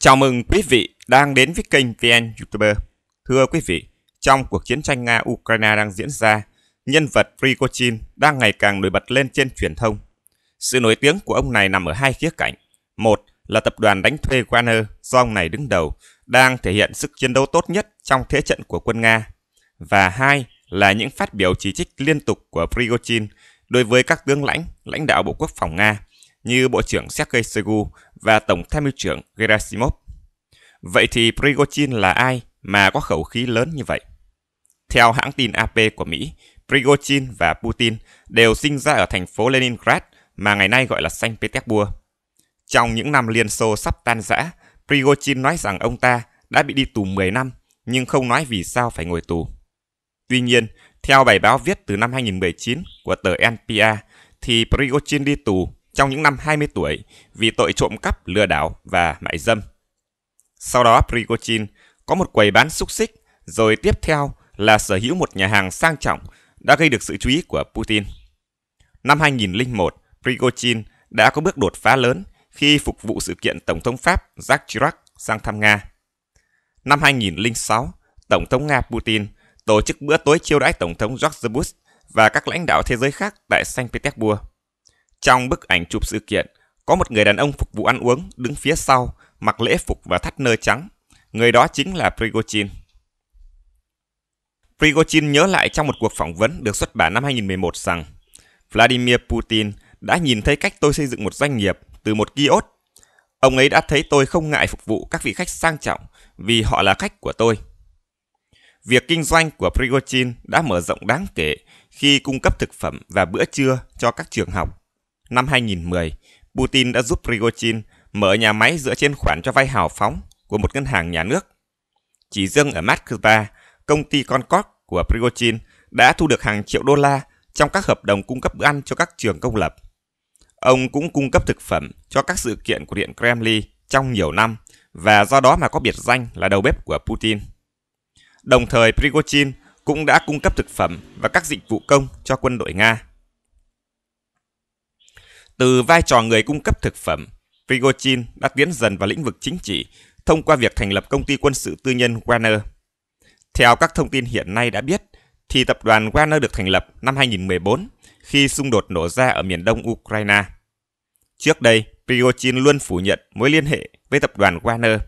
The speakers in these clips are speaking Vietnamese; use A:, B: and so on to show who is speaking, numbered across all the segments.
A: Chào mừng quý vị đang đến với kênh VN Youtuber. Thưa quý vị, trong cuộc chiến tranh Nga-Ukraine đang diễn ra, nhân vật Prigozhin đang ngày càng nổi bật lên trên truyền thông. Sự nổi tiếng của ông này nằm ở hai khía cạnh. Một là tập đoàn đánh thuê Wagner do ông này đứng đầu, đang thể hiện sức chiến đấu tốt nhất trong thế trận của quân Nga. Và hai là những phát biểu chỉ trích liên tục của Prigozhin đối với các tướng lãnh, lãnh đạo Bộ Quốc phòng Nga như Bộ trưởng Sergei Shoigu và Tổng tham mưu trưởng Gerasimov. Vậy thì Prigozhin là ai mà có khẩu khí lớn như vậy? Theo hãng tin AP của Mỹ, Prigozhin và Putin đều sinh ra ở thành phố Leningrad mà ngày nay gọi là Saint Petersburg. Trong những năm Liên Xô sắp tan rã, Prigozhin nói rằng ông ta đã bị đi tù 10 năm nhưng không nói vì sao phải ngồi tù. Tuy nhiên, theo bài báo viết từ năm 2019 của tờ NPA, thì Prigozhin đi tù trong những năm 20 tuổi vì tội trộm cắp, lừa đảo và mại dâm. Sau đó Prigozhin có một quầy bán xúc xích, rồi tiếp theo là sở hữu một nhà hàng sang trọng đã gây được sự chú ý của Putin. Năm 2001, Prigozhin đã có bước đột phá lớn khi phục vụ sự kiện Tổng thống Pháp Jacques Chirac sang thăm Nga. Năm 2006, Tổng thống Nga Putin tổ chức bữa tối chiêu đãi Tổng thống George Bush và các lãnh đạo thế giới khác tại Saint Petersburg. Trong bức ảnh chụp sự kiện, có một người đàn ông phục vụ ăn uống đứng phía sau, mặc lễ phục và thắt nơ trắng. Người đó chính là Prigozhin. Prigozhin nhớ lại trong một cuộc phỏng vấn được xuất bản năm 2011 rằng Vladimir Putin đã nhìn thấy cách tôi xây dựng một doanh nghiệp từ một kiosk. Ông ấy đã thấy tôi không ngại phục vụ các vị khách sang trọng vì họ là khách của tôi. Việc kinh doanh của Prigozhin đã mở rộng đáng kể khi cung cấp thực phẩm và bữa trưa cho các trường học năm 2010, Putin đã giúp Prigozhin mở nhà máy dựa trên khoản cho vay hào phóng của một ngân hàng nhà nước. Chỉ riêng ở Moscow, công ty Concord của Prigozhin đã thu được hàng triệu đô la trong các hợp đồng cung cấp bữa ăn cho các trường công lập. Ông cũng cung cấp thực phẩm cho các sự kiện của Điện Kremlin trong nhiều năm và do đó mà có biệt danh là đầu bếp của Putin. Đồng thời Prigozhin cũng đã cung cấp thực phẩm và các dịch vụ công cho quân đội Nga. Từ vai trò người cung cấp thực phẩm, Prigozhin đã tiến dần vào lĩnh vực chính trị thông qua việc thành lập công ty quân sự tư nhân Warner. Theo các thông tin hiện nay đã biết, thì tập đoàn Warner được thành lập năm 2014 khi xung đột nổ ra ở miền đông Ukraine. Trước đây, Prigozhin luôn phủ nhận mối liên hệ với tập đoàn Warner,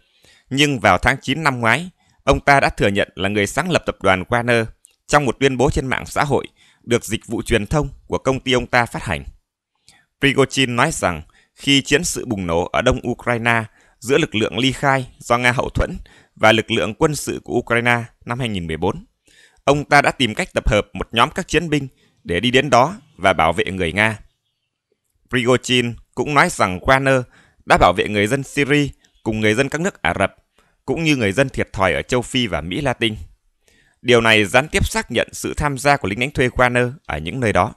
A: nhưng vào tháng 9 năm ngoái, ông ta đã thừa nhận là người sáng lập tập đoàn Warner trong một tuyên bố trên mạng xã hội được dịch vụ truyền thông của công ty ông ta phát hành. Prigozhin nói rằng khi chiến sự bùng nổ ở đông Ukraine giữa lực lượng ly khai do Nga hậu thuẫn và lực lượng quân sự của Ukraine năm 2014, ông ta đã tìm cách tập hợp một nhóm các chiến binh để đi đến đó và bảo vệ người Nga. Prigozhin cũng nói rằng Wagner đã bảo vệ người dân Syria cùng người dân các nước Ả Rập, cũng như người dân thiệt thòi ở châu Phi và Mỹ Latin. Điều này gián tiếp xác nhận sự tham gia của lính đánh thuê Wagner ở những nơi đó.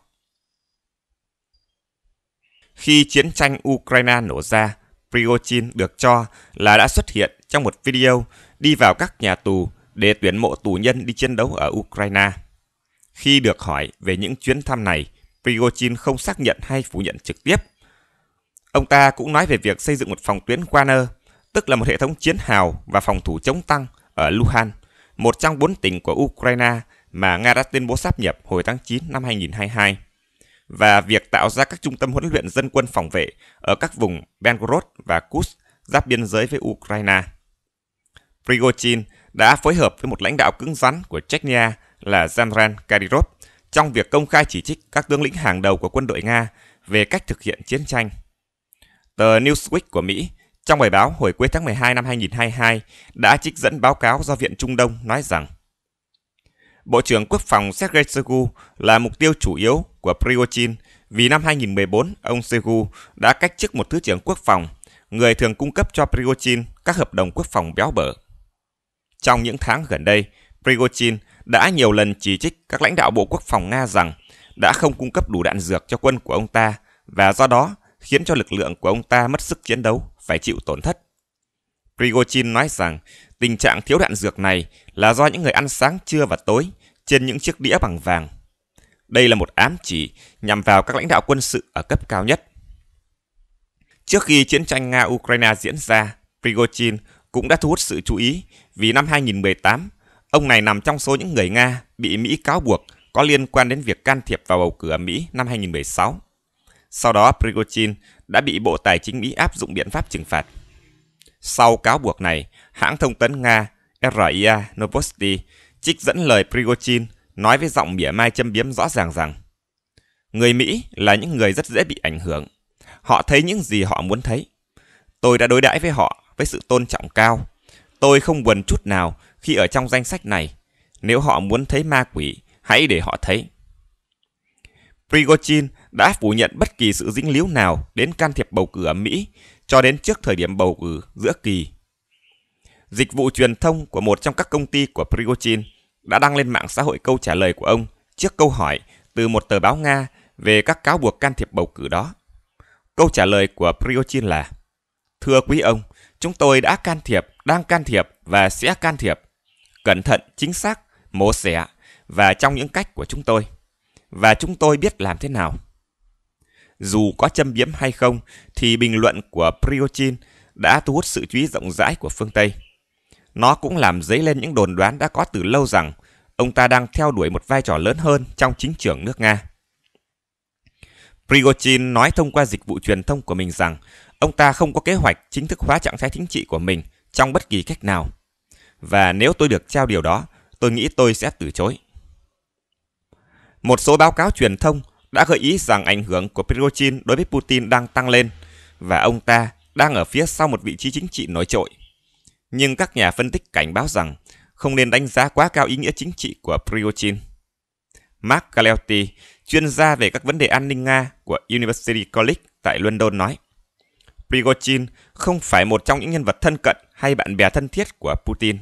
A: Khi chiến tranh Ukraine nổ ra, Prigozhin được cho là đã xuất hiện trong một video đi vào các nhà tù để tuyển mộ tù nhân đi chiến đấu ở Ukraine. Khi được hỏi về những chuyến thăm này, Prigozhin không xác nhận hay phủ nhận trực tiếp. Ông ta cũng nói về việc xây dựng một phòng tuyến Warner, tức là một hệ thống chiến hào và phòng thủ chống tăng ở Luhan, một trong bốn tỉnh của Ukraine mà Nga đã tuyên bố sáp nhập hồi tháng 9 năm 2022 và việc tạo ra các trung tâm huấn luyện dân quân phòng vệ ở các vùng Belgorod và Kutsk giáp biên giới với Ukraine. Prigozhin đã phối hợp với một lãnh đạo cứng rắn của Chechnya là Zamran Kadyrov trong việc công khai chỉ trích các tướng lĩnh hàng đầu của quân đội Nga về cách thực hiện chiến tranh. Tờ Newsweek của Mỹ trong bài báo hồi cuối tháng 12 năm 2022 đã trích dẫn báo cáo do Viện Trung Đông nói rằng Bộ trưởng Quốc phòng Sergei Shoigu là mục tiêu chủ yếu của Prigozhin vì năm 2014 ông Segu đã cách chức một thứ trưởng quốc phòng, người thường cung cấp cho Prigozhin các hợp đồng quốc phòng béo bở. Trong những tháng gần đây, Prigozhin đã nhiều lần chỉ trích các lãnh đạo Bộ Quốc phòng Nga rằng đã không cung cấp đủ đạn dược cho quân của ông ta và do đó khiến cho lực lượng của ông ta mất sức chiến đấu, phải chịu tổn thất. Prigozhin nói rằng tình trạng thiếu đạn dược này là do những người ăn sáng trưa và tối trên những chiếc đĩa bằng vàng đây là một ám chỉ nhằm vào các lãnh đạo quân sự ở cấp cao nhất. Trước khi chiến tranh Nga-Ukraine diễn ra, Prigozhin cũng đã thu hút sự chú ý vì năm 2018, ông này nằm trong số những người Nga bị Mỹ cáo buộc có liên quan đến việc can thiệp vào bầu cử ở Mỹ năm 2016. Sau đó, Prigozhin đã bị Bộ Tài chính Mỹ áp dụng biện pháp trừng phạt. Sau cáo buộc này, hãng thông tấn Nga RIA Novosti trích dẫn lời Prigozhin nói với giọng mỉa mai châm biếm rõ ràng rằng Người Mỹ là những người rất dễ bị ảnh hưởng. Họ thấy những gì họ muốn thấy. Tôi đã đối đãi với họ với sự tôn trọng cao. Tôi không buồn chút nào khi ở trong danh sách này. Nếu họ muốn thấy ma quỷ, hãy để họ thấy. Prigozhin đã phủ nhận bất kỳ sự dính líu nào đến can thiệp bầu cử ở Mỹ cho đến trước thời điểm bầu cử giữa kỳ. Dịch vụ truyền thông của một trong các công ty của Prigozhin đã đăng lên mạng xã hội câu trả lời của ông trước câu hỏi từ một tờ báo Nga về các cáo buộc can thiệp bầu cử đó. Câu trả lời của Priochin là Thưa quý ông, chúng tôi đã can thiệp, đang can thiệp và sẽ can thiệp. Cẩn thận, chính xác, mổ xẻ và trong những cách của chúng tôi. Và chúng tôi biết làm thế nào. Dù có châm biếm hay không thì bình luận của Priochin đã thu hút sự chú ý rộng rãi của phương Tây. Nó cũng làm dấy lên những đồn đoán đã có từ lâu rằng ông ta đang theo đuổi một vai trò lớn hơn trong chính trường nước Nga. Prigozhin nói thông qua dịch vụ truyền thông của mình rằng ông ta không có kế hoạch chính thức hóa trạng thái chính trị của mình trong bất kỳ cách nào. Và nếu tôi được trao điều đó, tôi nghĩ tôi sẽ từ chối. Một số báo cáo truyền thông đã gợi ý rằng ảnh hưởng của Prigozhin đối với Putin đang tăng lên và ông ta đang ở phía sau một vị trí chính trị nổi trội nhưng các nhà phân tích cảnh báo rằng không nên đánh giá quá cao ý nghĩa chính trị của Prigozhin. Mark Galeotti, chuyên gia về các vấn đề an ninh Nga của University College tại London nói, Prigozhin không phải một trong những nhân vật thân cận hay bạn bè thân thiết của Putin.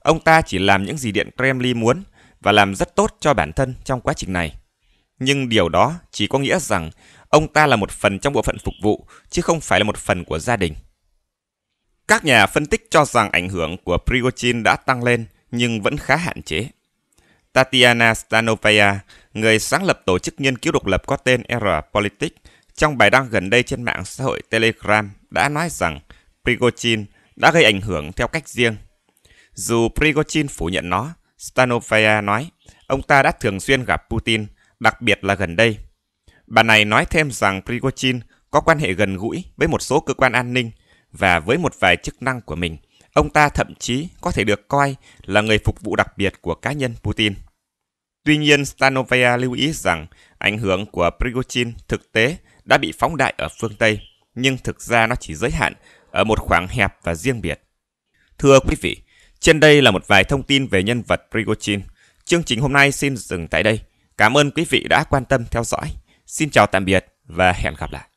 A: Ông ta chỉ làm những gì Điện Kremlin muốn và làm rất tốt cho bản thân trong quá trình này. Nhưng điều đó chỉ có nghĩa rằng ông ta là một phần trong bộ phận phục vụ, chứ không phải là một phần của gia đình. Các nhà phân tích cho rằng ảnh hưởng của Prigozhin đã tăng lên nhưng vẫn khá hạn chế. Tatiana Stanovaya, người sáng lập tổ chức nghiên cứu độc lập có tên R Politics, trong bài đăng gần đây trên mạng xã hội Telegram đã nói rằng Prigozhin đã gây ảnh hưởng theo cách riêng. Dù Prigozhin phủ nhận nó, Stanovaya nói ông ta đã thường xuyên gặp Putin, đặc biệt là gần đây. Bà này nói thêm rằng Prigozhin có quan hệ gần gũi với một số cơ quan an ninh và với một vài chức năng của mình, ông ta thậm chí có thể được coi là người phục vụ đặc biệt của cá nhân Putin. Tuy nhiên, Stanovaya lưu ý rằng ảnh hưởng của Prigozhin thực tế đã bị phóng đại ở phương Tây, nhưng thực ra nó chỉ giới hạn ở một khoảng hẹp và riêng biệt. Thưa quý vị, trên đây là một vài thông tin về nhân vật Prigozhin. Chương trình hôm nay xin dừng tại đây. Cảm ơn quý vị đã quan tâm theo dõi. Xin chào tạm biệt và hẹn gặp lại.